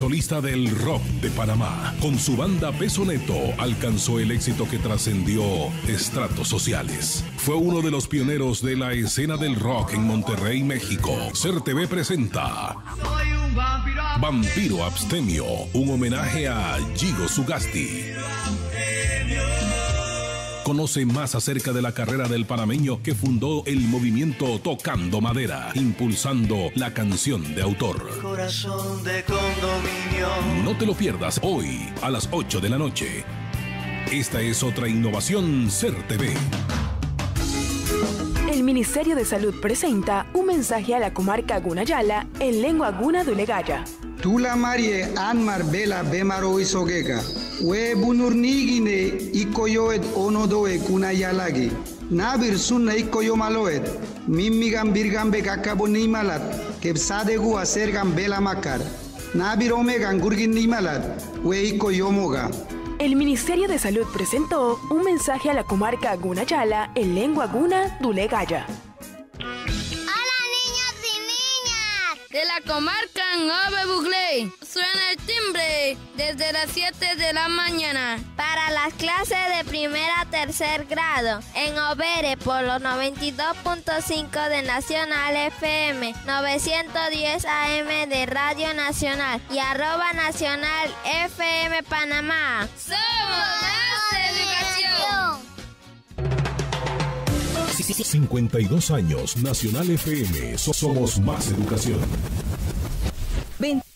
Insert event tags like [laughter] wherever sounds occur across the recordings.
Solista del rock de Panamá, con su banda Peso Neto, alcanzó el éxito que trascendió estratos sociales. Fue uno de los pioneros de la escena del rock en Monterrey, México. Ser TV presenta Vampiro Abstemio, un homenaje a Gigo Sugasti. Conoce más acerca de la carrera del panameño que fundó el movimiento Tocando Madera, impulsando la canción de autor. Corazón de condominio. No te lo pierdas hoy a las 8 de la noche. Esta es otra innovación TV. El Ministerio de Salud presenta un mensaje a la comarca Gunayala en lengua guna de Tula Marie Anmar Vela Bemaro Isogeka we bunurnigine ikoyoet onodoe kunayalagi nabir sunna ikoyomaloet mimmigan birgambe kakabonimalat kepsadegu acergan belamakar nabir omegan gurginimalat we ikoyomoga el Ministerio de Salud presentó un mensaje a la comarca Gunayala en lengua guna dulegaya. de la comarca en Buglé. Suena el timbre desde las 7 de la mañana. Para las clases de primer a tercer grado en Overe por los 92.5 de Nacional FM, 910 AM de Radio Nacional y arroba Nacional FM Panamá. 52 años, Nacional FM. Somos más educación.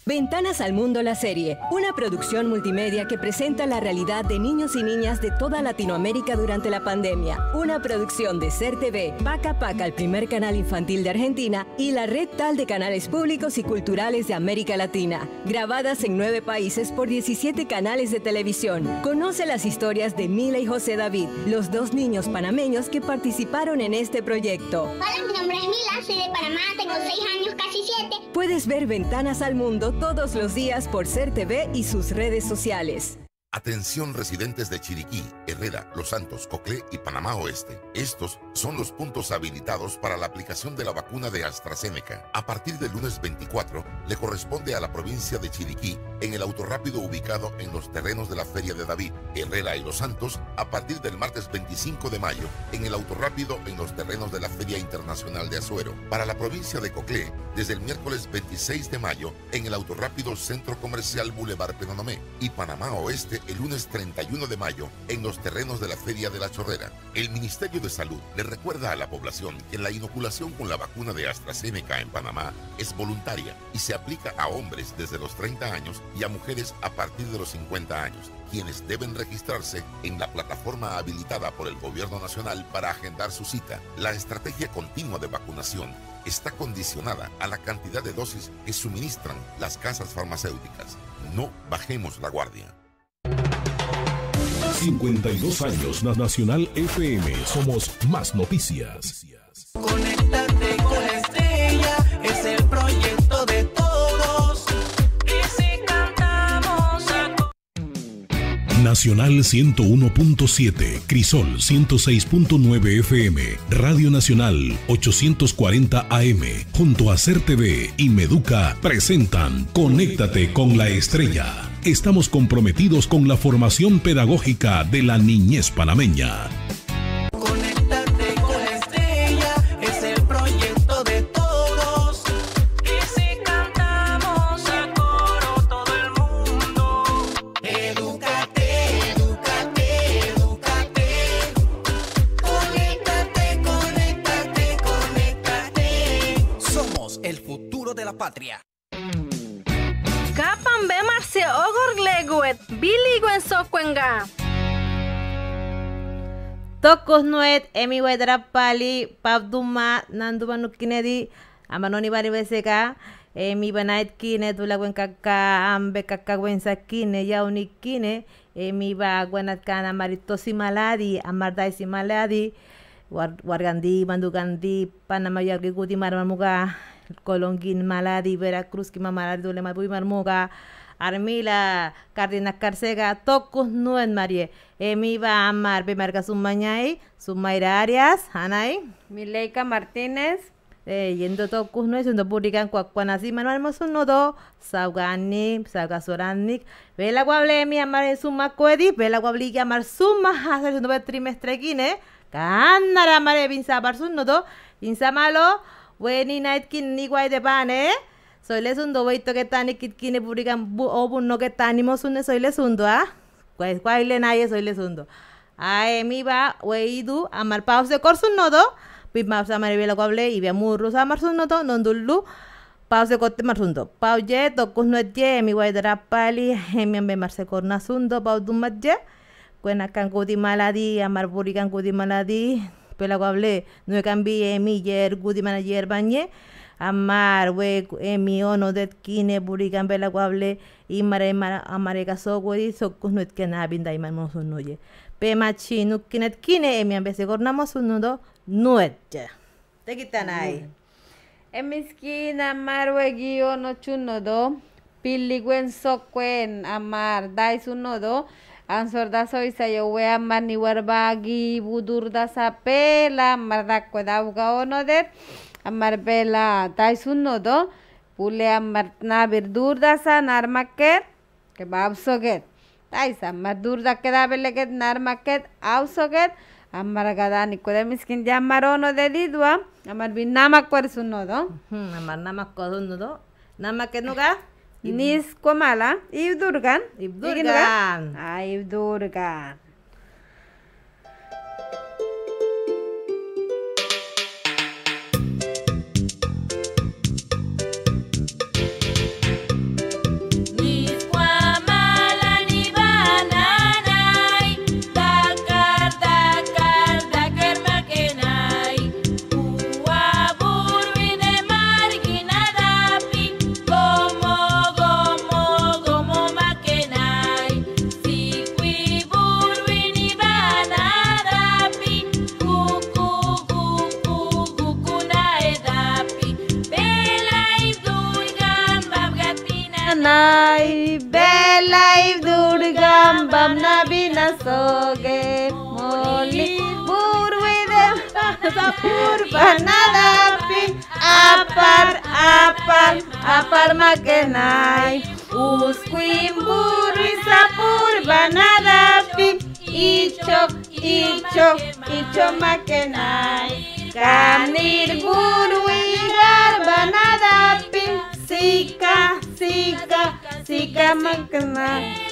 Ventanas al Mundo la serie, una producción multimedia que presenta la realidad de niños y niñas de toda Latinoamérica durante la pandemia. Una producción de Ser TV, Paca Paca, el primer canal infantil de Argentina, y la red tal de canales públicos y culturales de América Latina. Grabadas en nueve países por 17 canales de televisión. Conoce las historias de Mila y José David, los dos niños panameños que participaron en este proyecto. Hola, mi nombre es Mila, soy de Panamá, tengo seis años, casi siete, Puedes ver Ventanas al Mundo todos los días por Ser TV y sus redes sociales. Atención residentes de Chiriquí, Herrera, Los Santos, Coclé y Panamá Oeste. Estos son los puntos habilitados para la aplicación de la vacuna de AstraZeneca. A partir del lunes 24 le corresponde a la provincia de Chiriquí en el autorrápido ubicado en los terrenos de la Feria de David, Herrera y Los Santos, a partir del martes 25 de mayo en el autorrápido en los terrenos de la Feria Internacional de Azuero. Para la provincia de Coclé, desde el miércoles 26 de mayo en el autorrápido Centro Comercial Boulevard Penonomé y Panamá Oeste el lunes 31 de mayo en los terrenos de la Feria de la Chorrera. El Ministerio de Salud le recuerda a la población que la inoculación con la vacuna de AstraZeneca en Panamá es voluntaria y se aplica a hombres desde los 30 años y a mujeres a partir de los 50 años, quienes deben registrarse en la plataforma habilitada por el Gobierno Nacional para agendar su cita. La estrategia continua de vacunación está condicionada a la cantidad de dosis que suministran las casas farmacéuticas. No bajemos la guardia. 52 años Nacional FM. Somos más noticias. Conéctate con la estrella, es el proyecto de todos. Y si cantamos Nacional 101.7, Crisol 106.9 FM, Radio Nacional 840 AM, junto a CERTV y Meduca presentan Conéctate con la estrella estamos comprometidos con la formación pedagógica de la niñez panameña Cosnuet, Emi Wedrapali, Pabduma, Nanduma Kinedi, Amanoni Baribeseka, Emi Banait Kine, Tulaguencacá, Ambe Cacaguenza Kine, Yaunikine, Emi Baguenatkana, Maritosi Maladi, si Maladi, mandugandi, Mandugandí, Panamaya, Guti Marmamuga, Colonguín Maladi, Veracruz, mamá Dulemabuy Marmuga, Armila Cárdenas Carcega, Tocus Nuen Marie, Emiva Amar, mañay, Sumañay, Sumaira Arias, Hanay, Mileika Martínez, eh, yendo Tocus no yendo Burigan, cuacuana si Manuel no saugani saugasoranik vela guable mi amar en suma vela guabli que amar suma hacer yendo trimestre guine canara amar su nodo? Vinza no malo? insamalo weni night kin ni guay de pan eh soy soilezundo boitoquetani kitquini purican obun no mozune lesundo ah pues soy lesundo a mi va weidu paus de corsunodo pimaus amaribela cuable y biamurrus non nondullu paus de corte marsundo pau ye tocus no ye mi guaidara pali emi ambe marse cornasundo pau dumat ye cuena maladi amar purican gudi maladi pela cuable no cambié eh, mi yer gudi manager bañe amar we emi eh, ono det kine burigan bela guable y mare mara amare caso we so daiman mosunuye pe machi nu kine emi ambese gornamos nudo nuetje te quitan ahí en mi esquina marwe guiono chunodo piliguen socuen amar dais unodo Ansorda soy amani mani warbagi budurda pela marda o no de Amarbela, ¿tais uno do? Pule amartna birdurda sa narmaket, que va a usoget. ¿Tais amardurda que da beleget narmaket a usoget? Amargada ni cuida mis quinde ya amarono de didua. Amarbi nama cuer su nodo. Amar nama cuer su nodo. Nama que nuga. Nis comala. Ibdurgan. Ibdurgan. Ah, Ibdurgan. soge moli burwide [laughs] sapur banadapi, apar apar apar makenai usquim burwi sapur banadapi icho icho icho makenai kanir burwi banadapi, sika sika sika maquenay.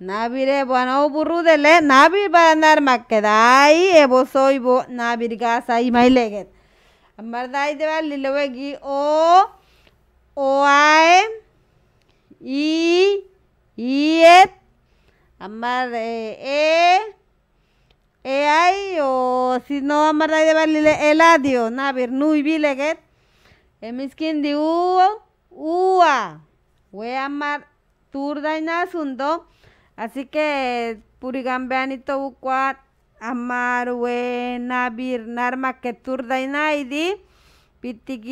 Nabire bueno burudele nabir va a ebo soibo nabir gasa y maileget. Amardai de val o o ae i iet amar e e o si no amardai de lile eladio nabir nui bileget. Emiskin di u ua. We amar turdaina sundo. Así que purigambean y tobuquat, amarue nabir narma que turda inaidi,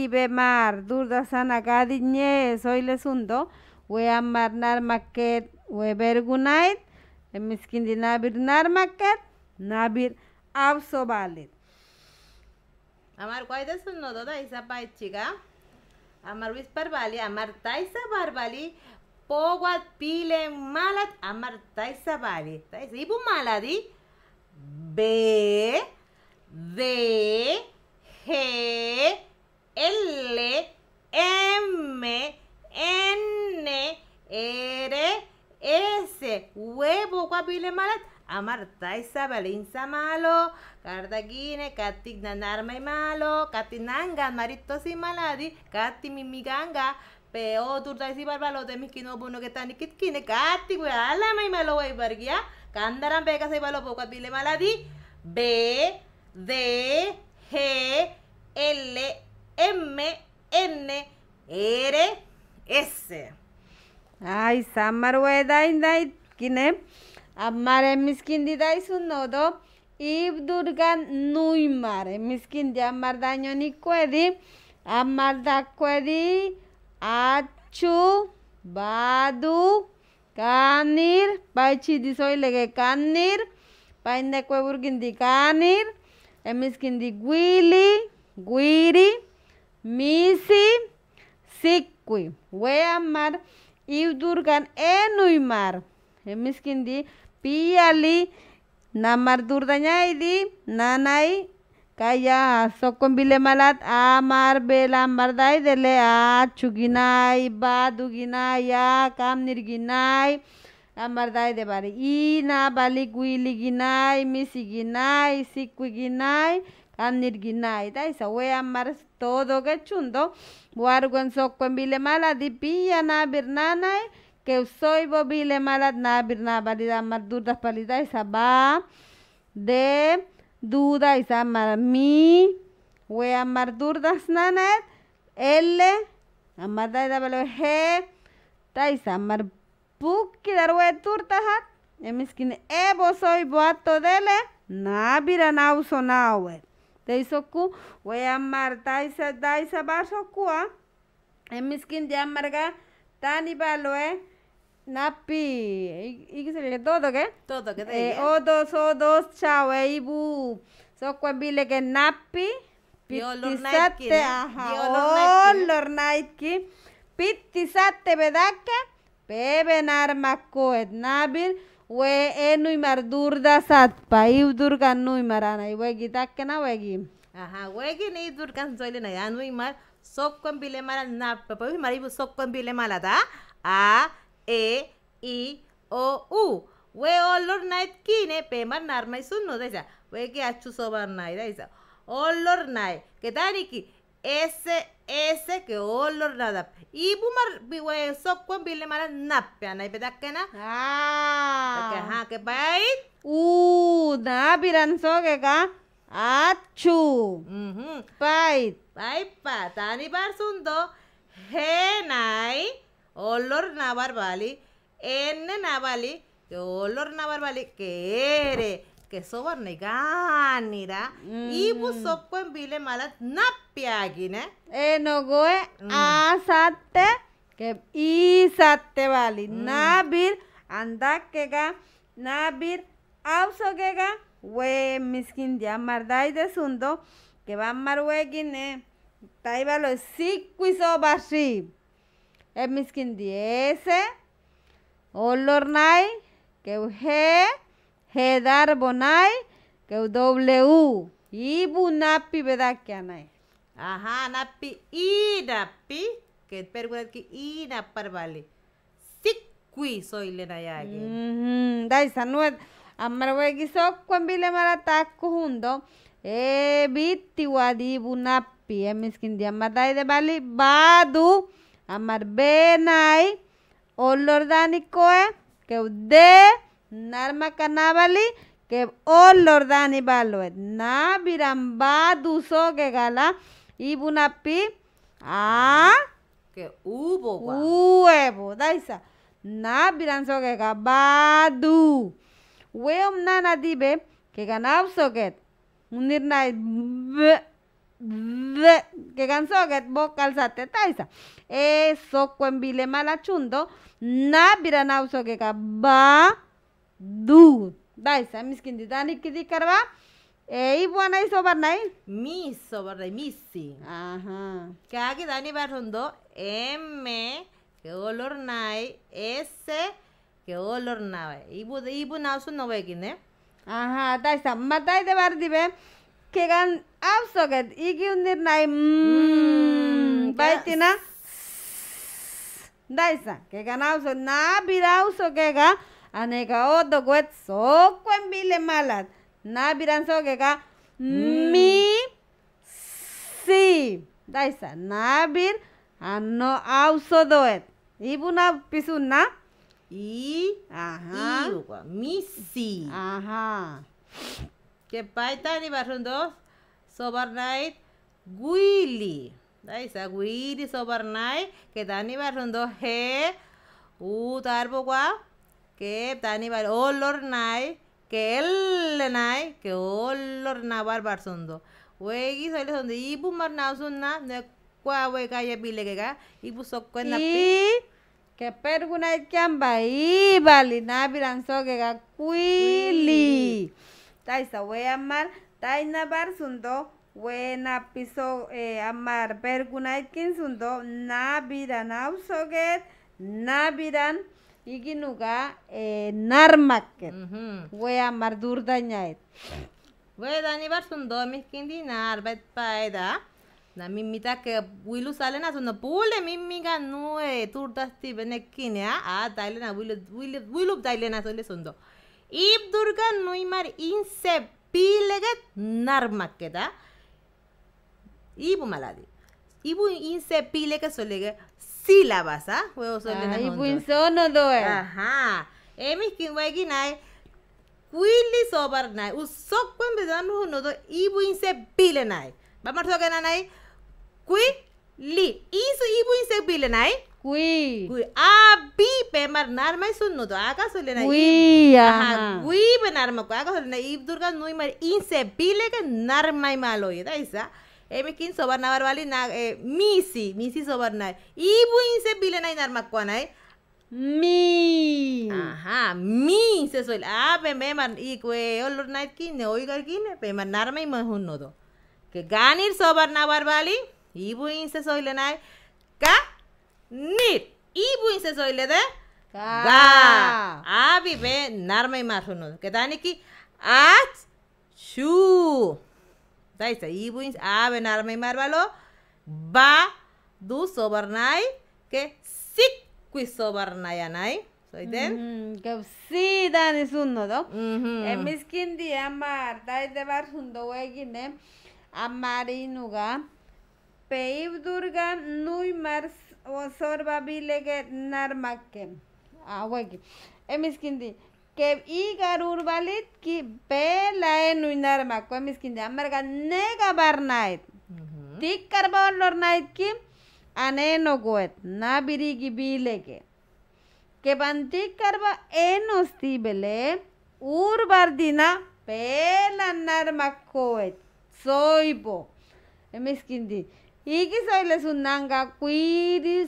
bemar, durda sanagadi ñe, zoile lesundo, we amar narma que we vergunait, emiskindi nabir narma que nabir absobalit. Amar guay de su nodo da isa amar whisper bali, amar taisa barbali, Poguat pile malat amar sabali. por maladi B D G L M N R S huevo guapile malat amar sabali insa malo cardaguine arma y malo Catinanga. marito si maladi Catimimiganga. Peo turta isi barba lo temi kino tani kit kine kati ala mai malo wai bargia kandaran be kasi balo bile maladi B D G, L M N R S Ai samar wai dai dai kine amare miskin di dai sunodo Ib durga nuimare miskin di amar daño ni di amar atxu, badu, kanir, bai dizoilege kanir, bai eburgindik kanir, emizkin guili, guiri, misi, zikui, wea mar, iu durgan enu piali, namar durdainai di, nanai, Kaya, sokon bile malat amar bela mardai dele a chuginai ba duginai ya kam nirginai amardai de bari i na bali guili ginai misi ginai sikwi ginai kam nirginai dai sa we amar todo que chundo wargon sokon bile malat dipia na birnanai que soy bobile malat na birna bali amar durdas palidai sa ba de duda y amar mi we amar durdas nanet l amar da da he ta mar dar we turta hat emiskin e eh, bo soy boato dele na bira na uso na we te ku we amar ta y da baso emiskin de amarga tani baloe Napi. ¿Y qué ¿Todo qué? Todo, ¿qué te eh, chao, eibu. chaweibu. Socuembile pues, que napi. Pittisate, ¿eh? ajá. Olor naitki. Oh, ¿eh? Pittisate, bedaca. narma na nabil. We enu eh, y mardurda satpa. Ibdurga nu y marana. Y na, na wegi. Ajá, wegi ni durgan na ya nu y mar. Socuembile mala napa. Pues maribu socuembile mala, ¿ta? Ah. e i o u we ollor nait kine pemar narmai sunno daisa we ki achu sobar nai daisa ollor nai ketani ki ese ese que olor nada y bumar biwe sok con bile mara napya nai peda que na ah que ha que bai u na biran so que ka achu mhm bai bai pa tani bar sundo he nai olor navarbali, Barbali, navali, que olor barbali, que ere, que neganira, y mm. busopo en vile malat napiagine. Eno goe mm. asate, que isate vali, mm. nabir, anda kega nabir, auso we miskin dia de sundo, que van marwegine, taiba lo Emiskin diese. Olornai. Keu he. Hedar bonai. Keu w. Ibu napi bedakianai. Ajá, napi y napi. Que pergunta que y napar vale. Sikui soy lena yagi. Mm -hmm. Dai sanuet. Amar wegi sok cuan bile mara taku hundo. E bitti wadi bu napi. Emiskin di amadai de bali. Badu. Amar benai koe, que de narma canabali que dani baloe na biramba duso que gala ibunapi a que hubo huevo daisa na biranzo que gabadu weom nana dibe que ganabso que unir na que que bo calzate taisa eso cuen vile malachundo na uso que ba du daisa miskin dani kidi karba Ey, buena y nai Mi missi misi. Ajá. Kagi dani barrondo M que olor nai S que olor nave. Ibu ibu nausu no ¿eh? Ajá, daisa. Matai de dibe que gan I'm so good. 이기훈님 나이 음, 바이티나 나이사. 걔가 나우서 나비라우서 걔가 아내가 어도 구했소 꽤밀레 말랐. 나비란 소개가 미시 나이사 나비 안노 아우소도엣 이분아 비순나 이 아하 이거 미시 아하 게 바이타니 바른도 sobernight guili. está, guili sobernight Night. Que Dani barrondo he. U uh, tarbo gua. Que tani olor night Que el, night Que olornabar barsondo. Wegi soy donde ibu marnausuna. Ne kwa wega ya bilega. Ibu sokko en la pi. Que perguna chamba y vali nabiran soge ga ahí Taisa voy a amar. Taina bar sundo wena piso eh, amar bergunait sundo nabiran ausoget nabiran iginuga eh, narmaket uh we amar durdañaet. we dani bar sundo miskindina arbet pa'eda, na mimita que wilu sale pule mimiga nue turdasti benekinea a ah, dailena Willus wilu wilu dailena sole sundo ib durga nuimar insep pilleget narmakkeda ibu maladi ibu inse pillega solega sílabas ah huevo solena ibu insono doe eh. ajá emis kinwagi nai kuili sobar nai usok kwen bedanu nodo do ibu inse pile nai vamos a tocar nai kui ¿y insu ibu inse pile nai Gui. Ah, bipe marnar mai sunno do aga solena. Gui. Aha. Gui pe narma ib durga noi mar inse bile ke nar mai malo esa isa. Eh, na sobarnavar vali na eh, misi, misi sobarnar. Ibu inse bile narma ko nai. Mi. Ajá, mi se suele. Ah, pe me y que olor night kine, oiga kine, pe narma me más un Que ganir sobar na barbali, Ibu buin se nae nai ni y se soy le de ga a vive narme uno que tan aquí at shu da está y a narme y ba du sobarnai que sik qui sobarnai soy de? que sí es uno do en mis quin día mar da de bar junto wegine amarinuga peib durga nui mar ओसोरबा भी लेगे नर्मा के आवेगी एम इसकी के ई गारूर वालित कि पे लाए नु नर्मा को एम इसकी अमर का ने का बार ना ठीक कर बार लोर ना कि आने नो गोए ना बिरी की भी लेगे के बन ठीक कर बा एनो स्ती बेले उर बार दिना पे ला नर्मा को सोई बो एम Ikisoy sunanga cuiri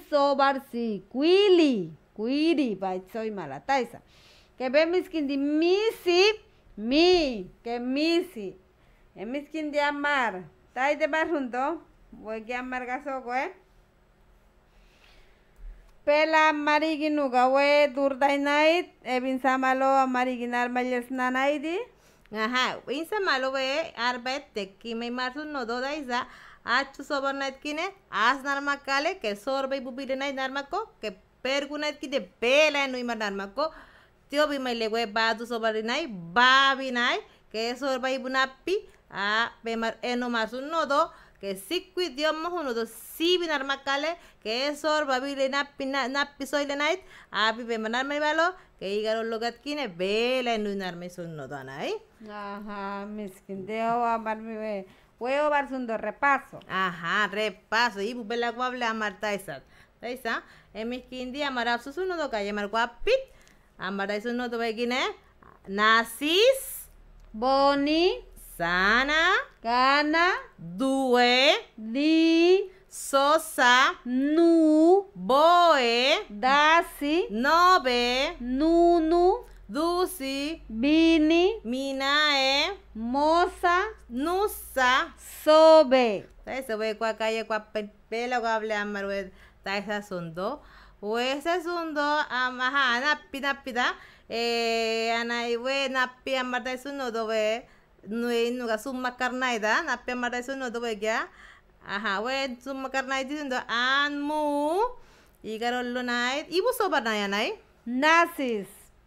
si cuili, soy soy malataisa. Que ve miskindi misi, mi, que misi. E miskindi amar. Tai de voy que amar gasogo, eh. Pela amariginu gawe ebin samalo Aha, Ajá, samalo ve arbet, kime no achu sobornait kine as que kale ke bile bubilinai narmako ke pergunait kide pela nuima narmako tio bi mai lewe badu nai, babinai ke sorbai bunapi a bemar eno más un nodo que si cuidamos uno dos si binar macale que sorba bile nappi napi soy le nai? a bi pemanar me balo, que higaro logat kine bela en unar son nodo nai? ajá miskin deo amar mi puedo darse un repaso. Ajá, repaso. Y la guabla esa, ¿Taisa? En mis quindi amarapsu su nodo calle marcuapit. Amartaisu no tuve guine. Nasis. Boni. Sana. Gana. Due. Di. Sosa. Nu. Boe. Dasi. Nove, Nunu. Dusi, Bini, Minae, Mosa, Nusa, Sobe. Tai sobe kwa kaye kwa pela kwa ble amarwe Ta sa sundo. ese sundo amaha ana pina pina. Eh ana we na sundo dobe. Nui nuga summa na pi amarta sundo dobe Aha we summa karnaida sundo an mu. Igarollo nai. Ibu sobar nai Nasis.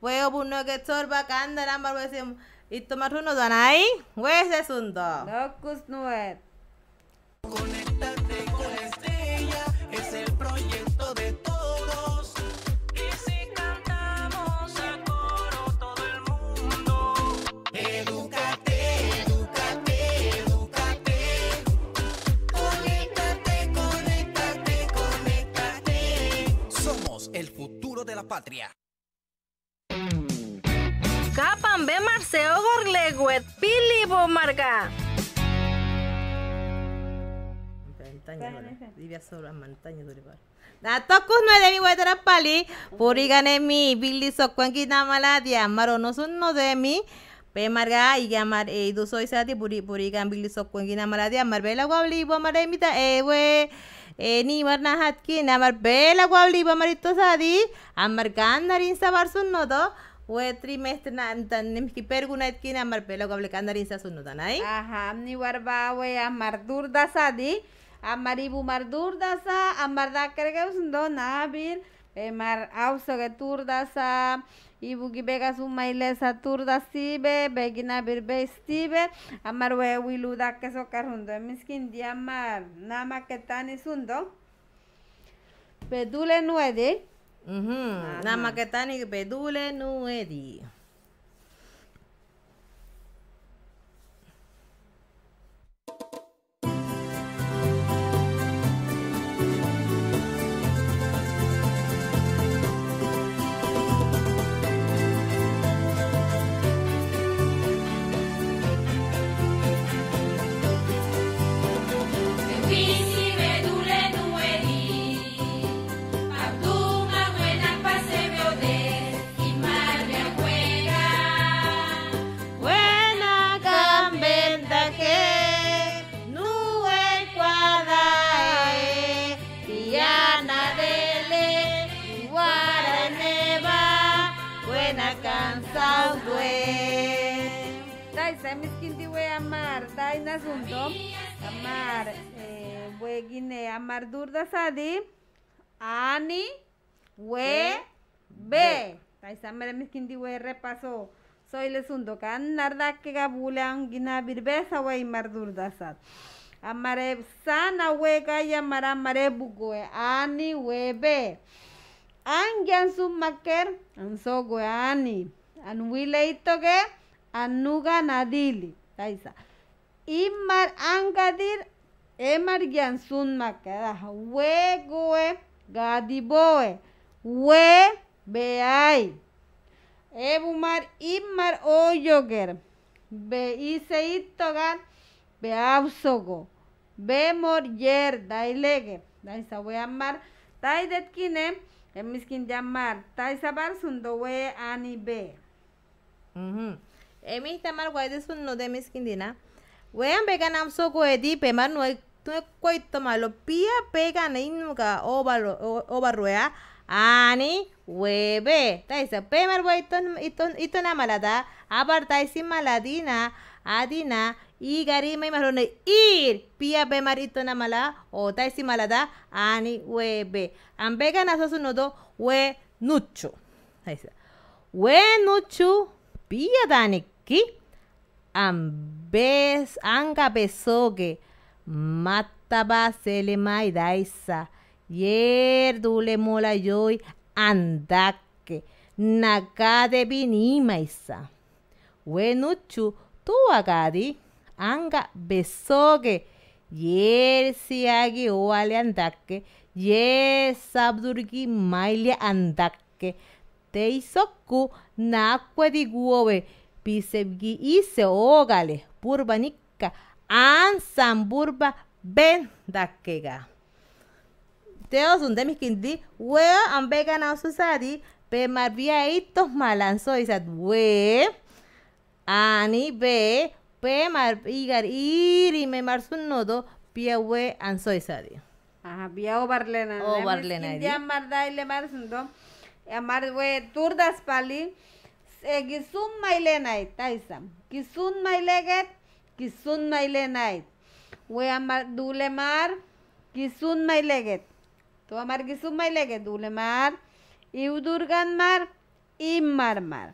Huevo pues puno que chorba canda la huesim. Y tomar uno donai. Huese pues, sundo. Locus nuet. Conéctate con estrella. Es el proyecto de todos. Y si cantamos a coro todo el mundo. Educate, educate, educate. Conéctate, conéctate, conéctate. Somos el futuro de la patria. Capan be marceo gorleguet pili marca. Na tokus no de mi guetara pali, purigane mi, bildi sokwanki na maladia, maro no son no de mi, pe marga y llamar e eh, du soy sati purigan bildi sokwanki na maladia, Marbella bela guabli bo mare eh, mita e eh, we. ni marna hatkin amar bela guabli bo marito sadi, amar gandarin sabar sun no do, we trimestre na tan nem ki perguna et pelo kable kandarin sa sunu tan aha ni warba amar dur dasa di amar ibu mar amar da eh, mar auso ge tur dasa ibu bega be begina be stibe amar we karundo eh, miskin di amar nama ketani sundo Pedule nuede, Mm Nada más que tani no edi we amar, Dainas Undom, amar, we eh, guine amar durda sadi, ani, we, be. Taisamere miskindiwe repaso. Soy les undo kan narda que gabulan gina birbesa we amar durda sad. Amare sana we ya mara mare eh, bugue, ani, we, be. Angian sumaker, maker, ani. An wilei Nadili Taisa. Imar angadir emar sun makada. We goe gadiboe. We beai. Ebumar imar oyoger. Be iseitogan be absogo. Be mor yer dailege. Taisa we amar. Taidet kine. Emiskin llamar. Taisa bar sundo we ani be. Mm emi tamar gwayde sunno de miskindina weyan be amso, so goedi pe mar no tue tomalo pia pega na inuga obaro ani webe taisa pe mar ton iton itona malada abar taisi maladina adina y garima y ir pia be ito, na mala o taisi malada ani webe ambega naso sunodo we nucho taisa we nucho pia danik aquí. Ambes, anga besoge, mataba mai daisa, yerdule mola yoy, andake, nakade binimaisa. Wenuchu, tu agadi, anga besoge, siagi oale andake, sabdurgi maile andake, teisoku, di guove. Pisebgi ise ogale purbanica ansan burba ben dakega. Teos un demis quindi wea an vegan a susadi pe marvía itos malanzo isat we ani be pe mar igar iri me marsun nodo pia we an sadi Ajá, pia o barlena. O barlena. Ya mar daile marsundo. Ya mar we turdas pali. किसुन तम egizun mailenait, Kisun Kizun maileget, वो mailenait. दूले मार Kisun kizun maileget. तो हमार किसुम माई गे दूले मार इव दुर्गन मार इम मार मार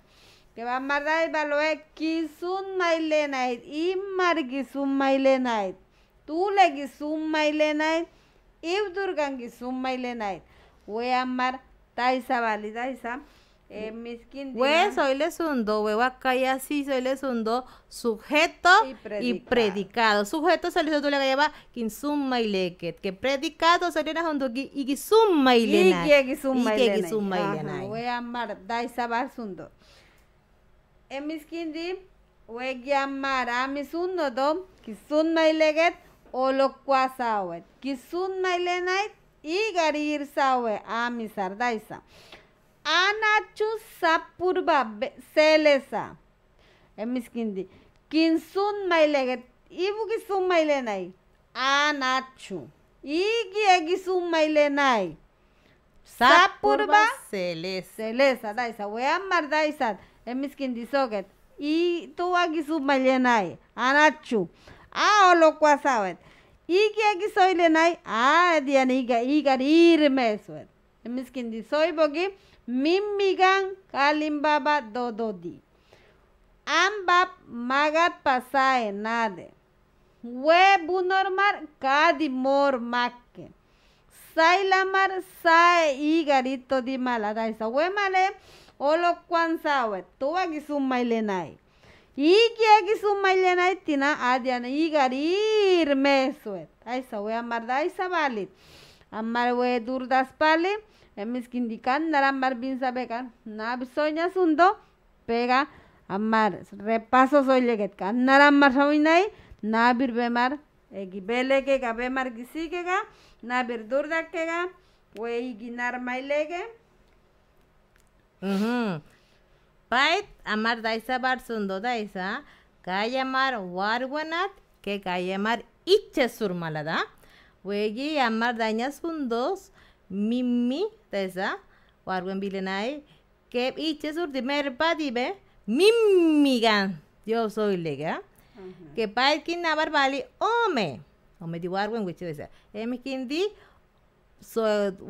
के बाद मार दाई बालो है किसुन माई लेना इम मार किसुम माई लेना तूले तू लेगी सुम इव दुर्गन की सुम माई वो है हमार ताइसा वाली ताइसा Eh, mis Güey, pues, soy les hundo, huevo acá y así, soy les sujeto y predicado. y predicado. Sujeto salió tú le lleva quinsumma y leket, que predicado soy les hundo y quinsumma y lena. Y quinsumma y lena. Voy a amar, dai sabar sundo. En eh, mis quindi, voy a amar a mis do, y leket, o lo cuasawet, quinsumma y lena y garir sawe a mis ardaisa. anachu sapurba selesa emiskindi kinsun mailege ibuki sun mailenai anachu igi egi sun mailenai sapurba selesa selesa daisa wean mar daisat emiskindi soget i tuwagi sun mailenai anachu aolokuasawet igi egi soilenai a dianiga igar irmesuet emiskindi soibogi Mimigan kalimbaba dododi. Ambab magat pasae nade. We bunormar kadimor make Sailamar sae igarito di maladaisa. We male olo kwansawe. Tuwa gisumailenai. Iki mailenay. tina adiana igarir mesuet. Aisa we amar daisa vale Amar we durdas Pali. emisquindican narambar binsabecan nabisoñas undo pega amar repaso soy legetcan narambar soinai nabir bemar egibele que ga bemar ga nabir durda que ga wey ginar mailege pait amar daisa bar sundo daisa kayamar warwanat que kayamar iche surmalada wegi amar dañas fundos mimi teza warwen bilenai, que iche sur de merpati be mimigan yo soy lega que pa que nabar vale ome ome di warwen which esa eh, emi di so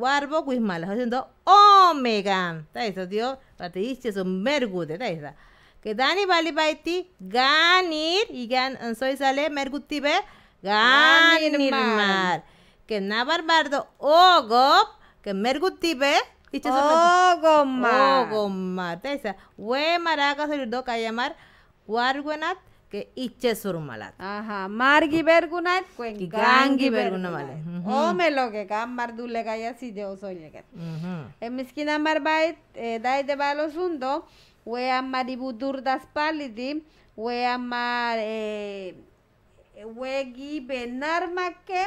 warbo guismala haciendo omega teza dio patiche sur mergude teza que Dani vale baiti ganir y gan soy sale mergutibe ganir mar que Navar bardo ogop que mergutibe Ogomma. Oh, Ogomma. Oh, Tesa. We maraca que llamar Warguenat. Que iche surmalat. Ajá. Margi bergunat. Gangi bergunamale. O oh, me lo que cam dulle kaya si yo soy En mi esquina marbait. Eh, Dai de balo We amaribudur das palidi. We amar. Eh, we gibe narma que.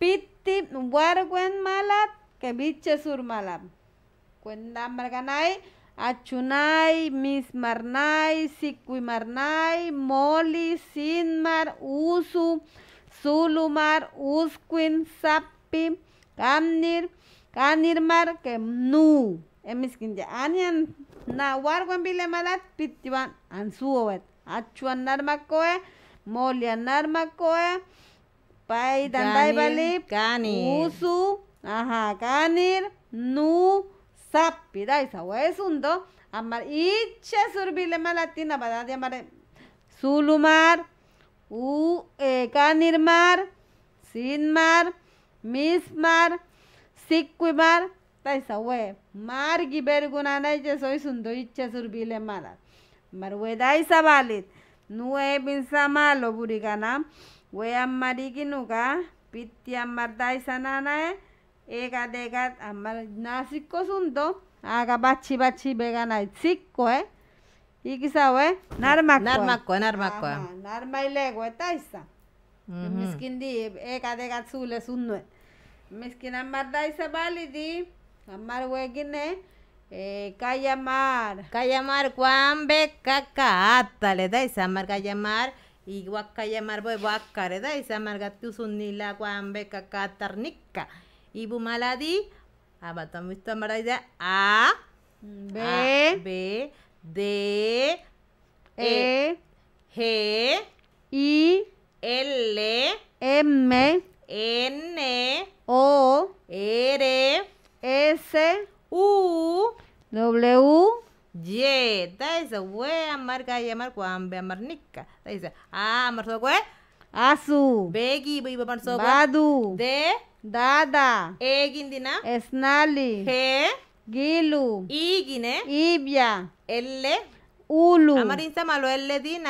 Pitti warguen malat. kebiche sur malam. Kuenda marganai, achunai, mismarnai, sikuimarnai, moli, sinmar, usu, sulumar, uskuin, sapi, kamnir, kanirmar, ke nu. Emiskin ya, anian na warguan bile malat, pitiwan ansuowet. Achuan narmakoe, moli narmakoe, pai dandai balip, usu, Ajá, kanir nu sapi da isa huesundo amar iche surbile malatina para llamar sulumar u eh, kanirmar sinmar mismar sikkuimar তাই সাওয়ে মার গিবের গুণা নাই যে সই সুন্দর ইচ্ছা সুরবিলে মারা মার ওয়ে দাই সাবালিত নুয়ে বিনসা মালো বুড়ি গানা ওয়ে আম্মারি কিনুকা পিত্তি আম্মার দাই সানা নাই egadegat amal nasi आम्हाला नाशिक bachi bachi आगा बाच्छी eh बेगा नाही चिक्को narmaco, narmaco, किसा होय नरमाक नरमाको नरमाको नरमाईले एक होता Ammar Juan le da esa marga llamar. Y tu ibu maladi abatamos ah, a b b d e, e G, i l m n o r s u w Y. da is a way amarga cuando kwambe amarnica. Da a amarso Asu. Begi Badu. De. ದಾದಾ ಏಗಿಂದಿನ ಎಸ್ನಾಲಿ ಹೇ ಗೀಲು ಈಗಿನೆ ಈಬ್ಯಾ ಎಲ್ಲೆ ಊಲು ಅಮರಿಂದ ಮಲು ಎಲ್ಲದಿನ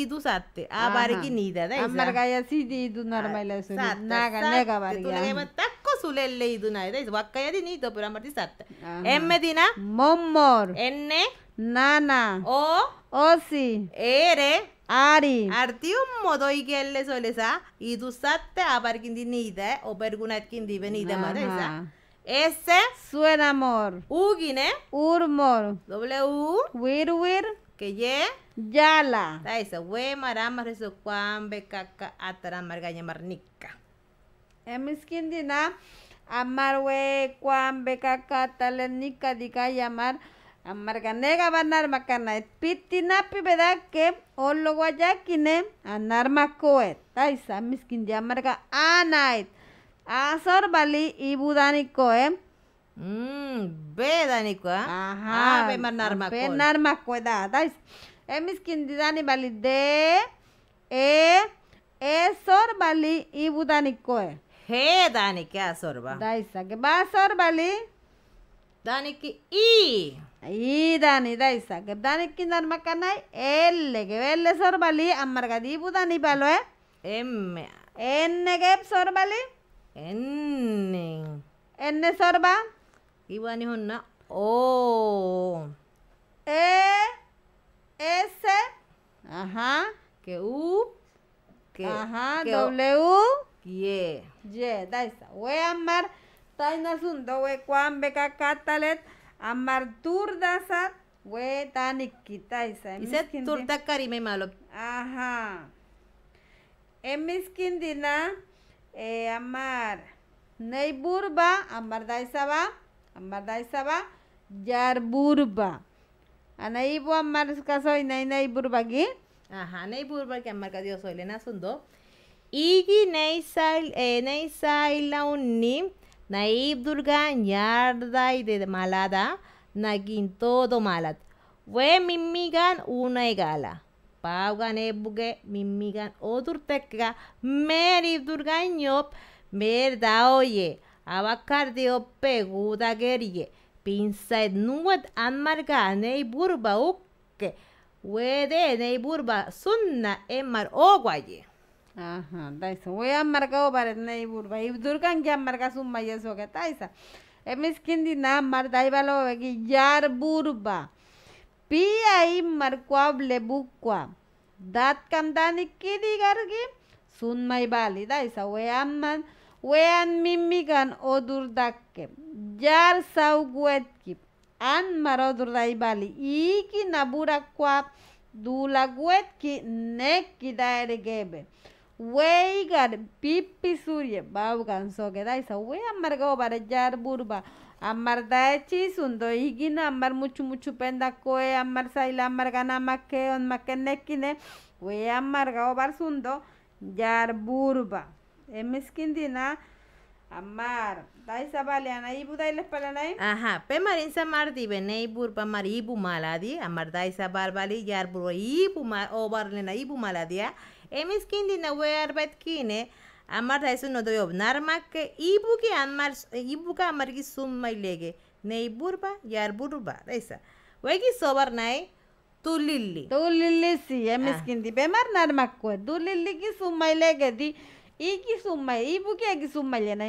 ಇದು ಸತ್ತೆ ಆ ಬಾರಿಗೆ ನೀದದ ಗಾಯ ಸೀದಿ ಇದು ನರ್ಮೈಲ ನಾಗ ನಾಗ ಬಾರಿಗೆ ಮತ್ತೆ ಸುಲೆಲ್ಲೆ ಇದು ನಾಯ್ದ ಇದು ಒಕ್ಕಯದಿ ನೀ ದೊಬ್ಬರ ಮರ್ತಿ ಸತ್ತೆ ಎಮ್ಮೆ ದಿನ ಮೊಮ್ಮೋರ್ ಎಣ್ಣೆ ನಾನಾ ಓ ಓಸಿ ಏರೆ ¡Ari! Arti un modo y que le suele, ¿sá? Y tú sate a ¿eh? O pergunatquindinida, suena de ¡Ese! Suena amor. quién, ¡Urmor! W, U? que ¿Qué, ye? ¡Yala! ¡Va, eso! ¡Hue, mará, maré, su, caca be, ca, ca, atara, mar, ga, nika! amar, hue, cuán, be, ca, nica Amarga nega banar makana piti napi beda ke olo guayakine anar makoe taisa miskin di amarga anait asor bali ibu dani koe mm, be dani koe aha be manar makoe be nar makoe da tais e miskin di dani bali de e e sor bali ibu dani koe he dani ke asor ba taisa ke ba sor bali దానికి ఈ ఈ దాని ఇదా ఇసాక దానికి కింద మక్కన ఎల్లెగే వెళ్ళే సొరబలి అమ్మరు కదా ఈ దాని బలవే ఎమ్మె ఎన్నెగే సొరబలి ఎన్ని ఎన్నె సొరబా ఇవని ఉన్న ఓ ఏ ఎస్ ఆహా కే ఊ కే ఆహా డబ్ల్యూ ఏ జే దైసా ఓ అమ్మర్ tainasundo we catalet katalet amarturdasat we tanikitaisa. Ise turta karime malo. Ajá. Emiskindina eh, amar. Neiburba amar daisaba amar daisaba yarburba. Anaibu amar soy, y neiburba aquí. aha neiburba que amar Dios soy Lena do. Igi neisail eh, neisail la Naib Durga Nyarda de Malada, Nagin todo Malat. We mimigan una egala. Paugan ebuge mimigan odurteka meri Durga ñop merda oye. abacardio dio peguda Pinza nuet anmarga, neiburba burba uke. Wede Naiburba burba sunna emar guaye. Ajá, taisa. Voy a marcar para neighbor. neiburba. y durkan que marca su que taisa. Emes kindi na mar daibalo vegi yar burba. Pi ahí marcua buqua. Dat kandani kidi gargi. Sun mai bali taisa. Wean wean mimigan odur dakke. Yar sauguetki. An marodur daibali. Iki nabura Dula guetki nekki daire gebe weigar pipi surye bau ganso que da esa wey para yar burba amar da echi sundo higina amar mucho mucho penda coe amar saila amar gana make on bar sundo jar burba emiskindina Amar, dai sabaliana ibu dai les palanay, Ajá, pe marin samar di benei burba mar ibu maladi, amar dai sabal barbali, yar burba ibu mal o barlena ibu maladia. Ah. emiskindina wearbatkine amar haisunodoyobnarmakke ibuki anmar ibuka amargi summailege neiburba yarburba raisa wegi sobarnai ತುಲಿಲ್ಲಿ ತುಲಿಲ್ಲಿ ಸಿ ಎಮ್ಮಿಸ್ಕಿಂದಿ ಬೇಮಾರ್ ನಾನು ಮಕ್ಕಳು ತುಲಿಲ್ಲಿಗೆ ಸುಮ್ಮಲೆ ಗದಿ ಈಗಿ ಸುಮ್ಮ ಈ ಬುಗಿ ಆಗಿ ಸುಮ್ಮಲೆ ನೈ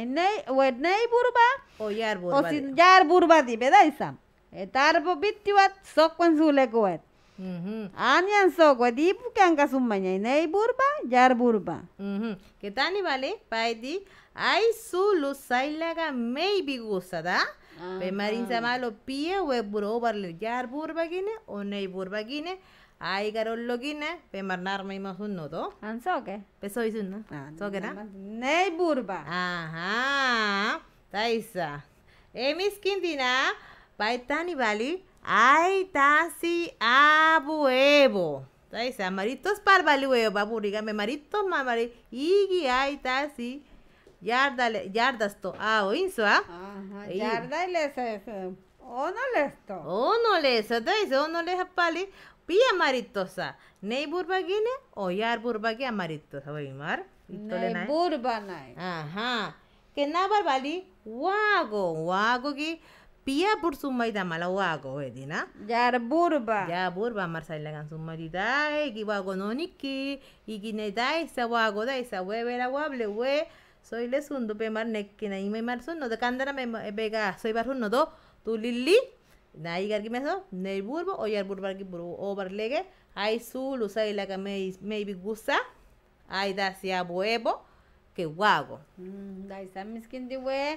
ನೈ ಬುರ್ಬಾ ಓ ಯಾರ್ ಬುರ್ಬಾ ಯಾರ್ ಬುರ್ಬಾ ದಿ ಬೇದ ಇಸಾಮ್ ತಾರ್ ಬಿತ್ತಿವತ್ ಸೊಕ್ಕೊಂದು ಸೂಲೆಗುವತ್ Anyan so dipu kanga sumanya Ney burba yar burba. Que tani vale? Paidi ay sulu sailaga maybe gusada. Pe marin malo pie we buro yar burba gine o nei burba gine. Ay garol logine pe marnar me un nodo. An Peso Pe soy so ke na. burba. Aha Taisa. Emis eh, kindina. tani vale Ay, tasi abuevo. Taisa, maritos parvalueo, baburigame, maritos mamari, igi ay tasi. Yardale, yardas to, ah, oinso, ah. Ajá, yardales, eh, eh, no les to. no les, taisa, no les maritosa. Ah. Ney burbagine, o yar burbagi amaritosa, oimar. Ney burbanai. Ajá. Que na barbali, Guago, guago, Pia por su la guago, vete, ¿no? Ya burba. Ya burba, Marcela la canción marita, y guaco no ni que, y que neta esa guago, da esa hueve la guable hue, soy le pe mar que me mar de candara, me pega, soy barro no do, tu lili, nai gar que me burbo o ya burba que burbo o barlegue, ay su lusa y la que me maybe gusta, ay da si, huevo, que guago. Mm, da esa miskin hue.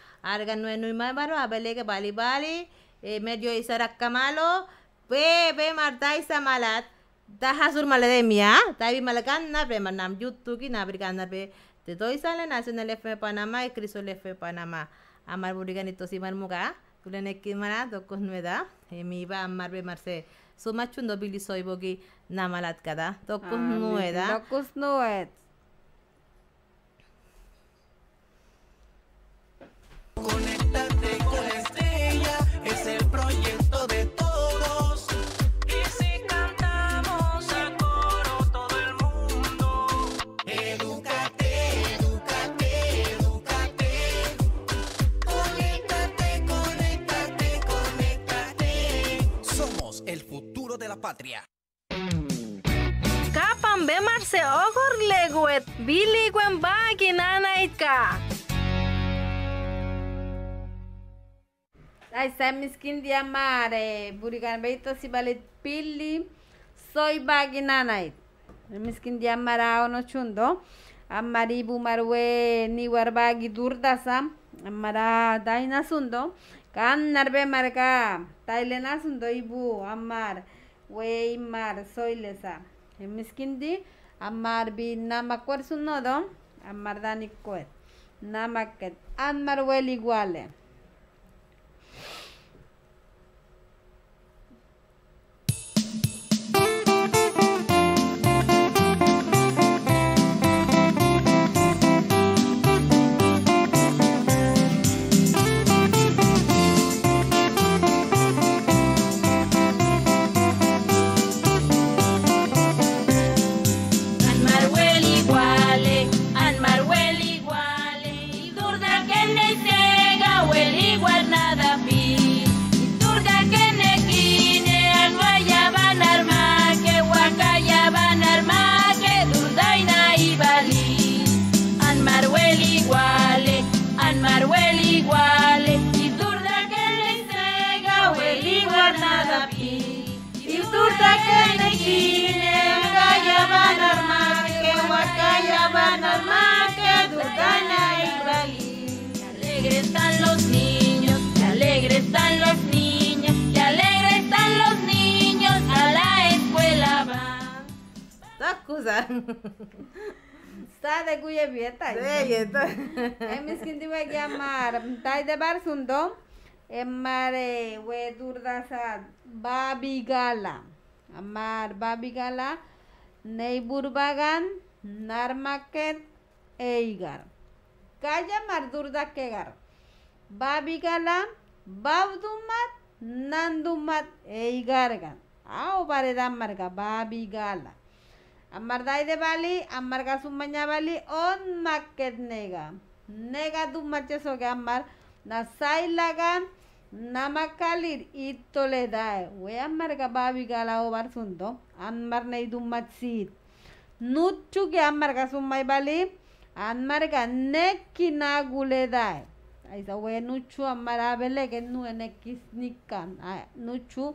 Argan no Maro, que Bali Bali, Medio Isarakkamalo, Bebe Marta samalat, Dahasur Malademia, Tavi Malakanna, na Yutuki, na Be, Te doy sale Nacional F panama y Crisol F panama Amar Buriganito Simar Muga, Tuleneki Mara, Dokos Nueda, Emiba, ¿ah? eh, Amar ve Marce. nobilisoy bogi na Namalat Kada, Dokos ah, Nueda. Dokos Nueda. Conectate con la estrella, es el proyecto de todos. Y si cantamos a coro todo el mundo, Educate, educate, educate Conectate, conectate, conectate Somos el futuro de la patria. Capan be ogor leguet, biliguen baginana ika. Ay, sai miskin di amare. Eh, Burigan beito si balit pilli. Soy bagi nanait. Miskin di amara ah, ono chundo. Amari bu marwe ni war bagi Amara ah, dai nasundo. Kan narbe marka. Taile nasundo ibu amar. Wei mar soy lesa. Miskin di amar bi namakwer Amar dani Namaket. Amar wel iguale. scusa. excusa. Sade guye bieta. De yeta. Emis kindi wa llamar. Tai de bar E mare, we durda sa babi gala. Amar babi gala. Nei burbagan, narmaket eigar. Kaya mar durda kegar. Babi gala babdumat nandumat eigargan. Au bare damarga babi gala. अमर दाई दे वाली अमर का सुम मजा वाली और नक नेगा नेगा दुम मचेस हो गया अमर ना साई लगा नमक ईद तो ले दाए वो अमर का बाबी गाला हो बार सुन दो अमर नहीं दुम मचीत नुच्चू के अमर का सुम वाली अमर का नेक की ना गुले दाए ऐसा वो नुच्चू अमर आवेले के नु नेक किस निकाल नुच्चू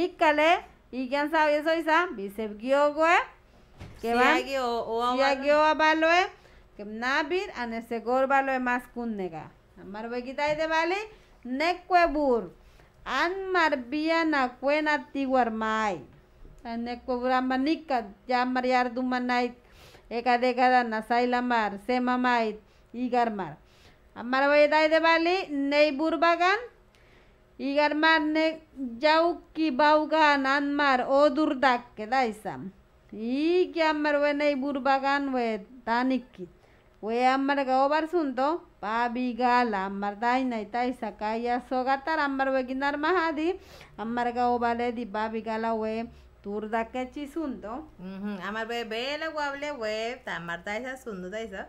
निकले ये क्या सा ये सो ऐसा बिसेब गियोगो है que van siagioa baloe que nabir anesegor baloe más kunnega amar begita de vale nequebur an marbia na cuena tiguar mai nequebur amanica ya mariar dumanait eka dekada nasailamar semamait igarmar amar begita de vale neibur bagan Igarmar ne jau ki baugan anmar odurdak kedaisam. ঠিক আমার ওয়ে নেই বুর বাগান ওয়ে তানিকি ওয়ে আমার গাওবার শুনতো পাবি গাল আমার তাই নাই তাই সাকাইয়া সগাতার আমার ওয়ে গিনার মাহাদি আমার গাওবালে দি পাবি গালা ওয়ে তোর দাকে চি শুনতো আমার বে বেলে গাবলে ওয়ে আমার তাইসা শুনতো তাইসা